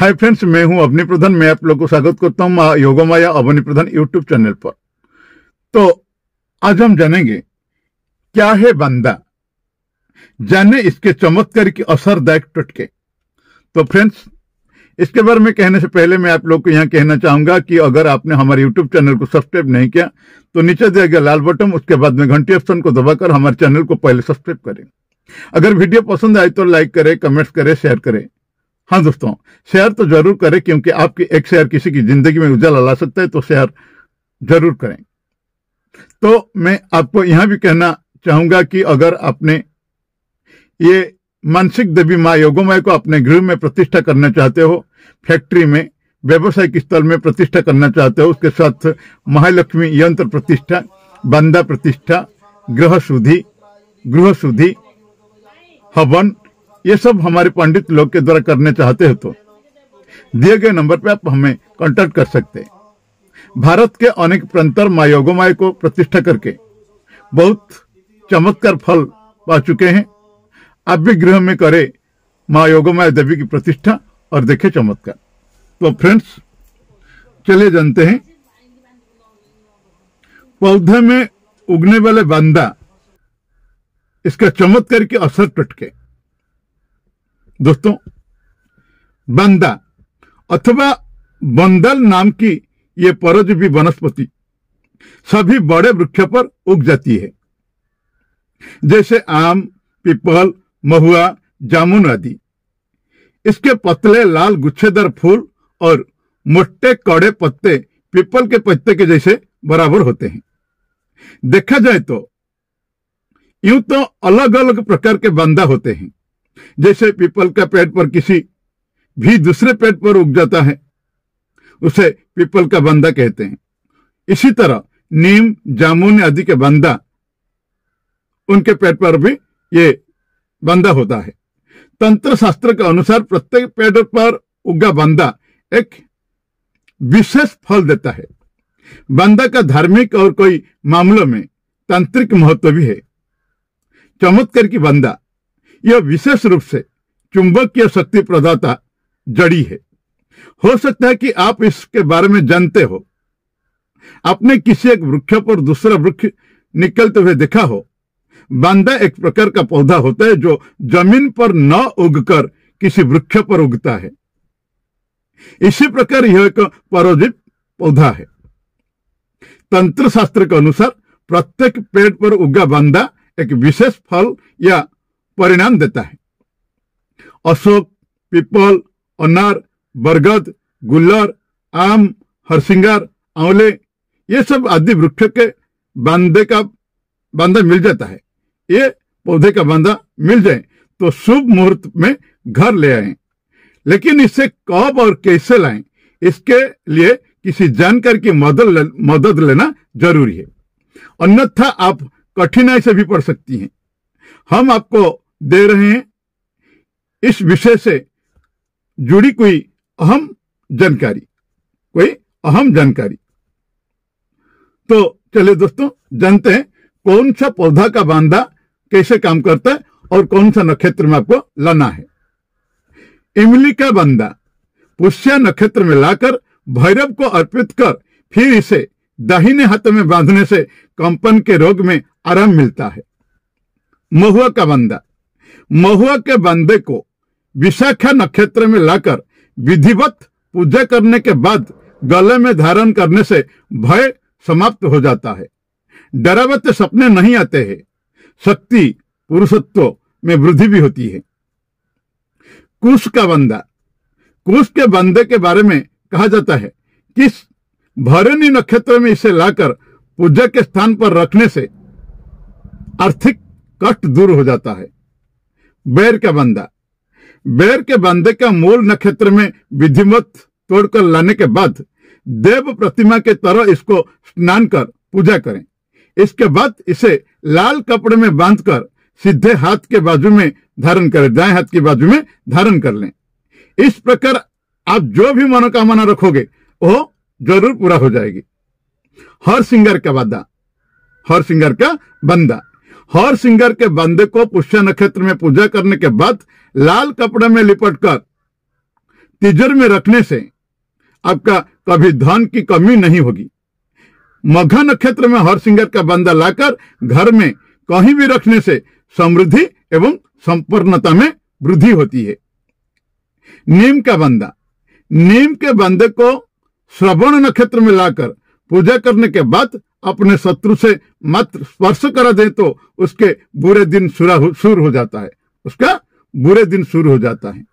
hi friends मैं हूं अवनी प्रधान मैं आप लोगों को स्वागत करता हूं योगमाया अवनी प्रधान यूट्यूब चैनल पर तो आज हम जानेंगे क्या है बंदा जाने इसके चमत्कार की असरदायक टुटके तो फ्रेंड्स इसके बारे में कहने से पहले मैं आप लोग को यहाँ कहना चाहूंगा कि अगर आपने हमारे यूट्यूब चैनल को सब्सक्राइब नहीं किया तो नीचे दिया गया लाल बटन उसके बाद में घंटी ऑप्शन को दबाकर हमारे चैनल को पहले सब्सक्राइब करें अगर वीडियो पसंद आए तो लाइक करें कमेंट्स करें शेयर करें हाँ दोस्तों शेयर तो जरूर करें क्योंकि आपकी एक शेयर किसी की जिंदगी में उजाला ला सकता है तो शेयर जरूर करें तो मैं आपको यहां भी कहना चाहूंगा कि अगर आपने ये मानसिक देवी माँ योगोमय को अपने गृह में प्रतिष्ठा करना चाहते हो फैक्ट्री में व्यावसायिक स्थल में प्रतिष्ठा करना चाहते हो उसके साथ महालक्ष्मी यंत्र प्रतिष्ठा बंदा प्रतिष्ठा ग्रह शुद्धि गृह शुद्धि हवन ये सब हमारे पंडित लोग के द्वारा करने चाहते हो तो दिए गए नंबर पर आप हमें कॉन्टेक्ट कर सकते हैं भारत के अनेक प्रंतर योग को प्रतिष्ठा करके बहुत चमत्कार फल पा चुके हैं आप भी गृह में करें माँ योग देवी की प्रतिष्ठा और देखे चमत्कार तो फ्रेंड्स चले जानते हैं पौधे में उगने वाले बांदा इसका चमत्कार के असर टटके दोस्तों बंदा अथवा बंदल नाम की ये परजीवी वनस्पति सभी बड़े वृक्षों पर उग जाती है जैसे आम पीपल महुआ जामुन आदि इसके पतले लाल गुच्छेदार फूल और मोटे कड़े पत्ते पीपल के पत्ते के जैसे बराबर होते हैं देखा जाए तो यूं तो अलग अलग प्रकार के बंदा होते हैं जैसे पीपल का पेड़ पर किसी भी दूसरे पेड़ पर उग जाता है उसे पीपल का बंदा कहते हैं इसी तरह नीम जामुन आदि के बंदा उनके पेड़ पर भी ये बंदा होता है तंत्र शास्त्र के अनुसार प्रत्येक पेड़ पर उगा बंदा एक विशेष फल देता है बंदा का धार्मिक और कोई मामलों में तांत्रिक महत्व भी है चमत्कार की बंदा यह विशेष रूप से चुंबक की शक्ति प्रदाता जड़ी है हो सकता है कि आप इसके बारे में जानते हो आपने किसी एक वृक्ष पर दूसरा वृक्ष निकलते हुए देखा हो बांदा एक प्रकार का पौधा होता है जो जमीन पर न उगकर किसी वृक्ष पर उगता है इसी प्रकार यह एक परोजित पौधा है तंत्र शास्त्र के अनुसार प्रत्येक पेड़ पर उगा बांदा एक विशेष फल या परिणाम देता है अशोक पीपल अनार बरगद गुल्लर आम हरसिंगार आंवले ये सब आदि वृक्ष के बांधे का बांधा मिल जाता है ये पौधे का बांधा मिल जाए तो शुभ मुहूर्त में घर ले आए लेकिन इसे कब और कैसे लाए इसके लिए किसी जानकार की मदद ले, मदद लेना जरूरी है अन्यथा आप कठिनाई से भी पड़ सकती हैं हम आपको दे रहे हैं इस विषय से जुड़ी कोई अहम जानकारी कोई अहम जानकारी तो चलिए दोस्तों जानते हैं कौन सा पौधा का बांधा कैसे काम करता है और कौन सा नक्षत्र में आपको लाना है इमली का बांधा पुष्या नक्षत्र में लाकर भैरव को अर्पित कर फिर इसे दाहिने हाथ में बांधने से कंपन के रोग में आराम मिलता है महुआ का बंदा महुआ के बंदे को विशाखा नक्षत्र में लाकर विधिवत पूजा करने के बाद गले में धारण करने से भय समाप्त हो जाता है डरावते सपने नहीं आते हैं शक्ति पुरुषत्व में वृद्धि भी होती है कुश का बंदा कुश के बंदे के बारे में कहा जाता है कि भरणी नक्षत्र में इसे लाकर पूजा के स्थान पर रखने से आर्थिक कष्ट दूर हो जाता है बैर का बंदा बैर के बंदे का मूल नक्षत्र में विधिवत तोड़कर लाने के बाद देव प्रतिमा के तरह इसको स्नान कर पूजा करें इसके बाद इसे लाल कपड़े में बांधकर सीधे हाथ के बाजू में धारण करें दाएं हाथ के बाजू में धारण कर लें इस प्रकार आप जो भी मनोकामना रखोगे वो जरूर पूरा हो जाएगी हर सिंगर का वादा हर सिंगर का बंदा हॉर सिंगर के बंदे को पुष्य नक्षत्र में पूजा करने के बाद लाल कपड़े में लिपटकर तिजर में रखने से आपका कभी धन की कमी नहीं होगी मघ नक्षत्र में हर सिंगर का बंदा लाकर घर में कहीं भी रखने से समृद्धि एवं संपूर्णता में वृद्धि होती है नीम का बंदा नीम के बंदे को श्रवण नक्षत्र में लाकर पूजा करने के बाद अपने शत्रु से मात्र स्पर्श कर दे तो उसके बुरे दिन शुरू हो जाता है उसका बुरे दिन शुरू हो जाता है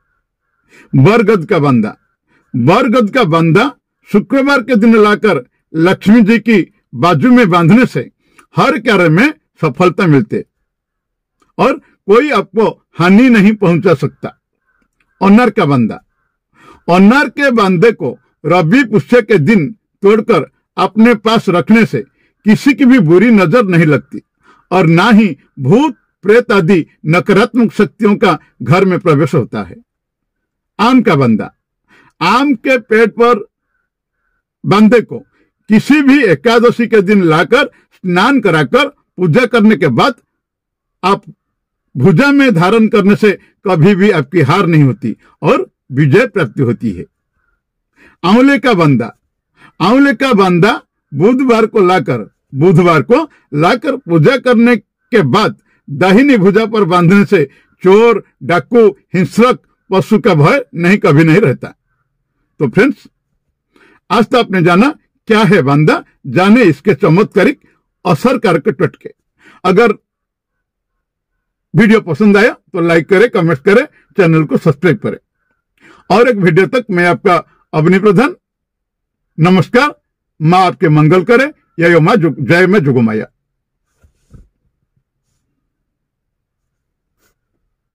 बरगद का बंदा बरगद का बंदा शुक्रवार के दिन लाकर लक्ष्मी जी की बाजू में बांधने से हर कार्य में सफलता मिलते और कोई आपको हानि नहीं पहुंचा सकता ऑनर का बंदा ऑनर के बंदे को रबी पुष्य के दिन तोड़कर अपने पास रखने से किसी की भी बुरी नजर नहीं लगती और ना ही भूत प्रेत आदि नकारात्मक शक्तियों का घर में प्रवेश होता है आम का बंदा आम के पेट पर बंदे को किसी भी एकादशी के दिन लाकर स्नान कराकर पूजा करने के बाद आप भुजा में धारण करने से कभी भी आपकी हार नहीं होती और विजय प्राप्ति होती है आंवले का बंदा आंवले का बंदा बुधवार को लाकर बुधवार को लाकर पूजा करने के बाद दाहिनी भुजा पर बांधने से चोर डाकू हिंसक पशु का भय नहीं कभी नहीं रहता तो फ्रेंड्स आज तो आपने जाना क्या है बांदा जाने इसके चमत्कारिक असर करके टटके अगर वीडियो पसंद आया तो लाइक करें कमेंट करें चैनल को सब्सक्राइब करें और एक वीडियो तक मैं आपका अवनी प्रधान नमस्कार माँ आपके मंगल करे या यो माँ जय में जुगुमाया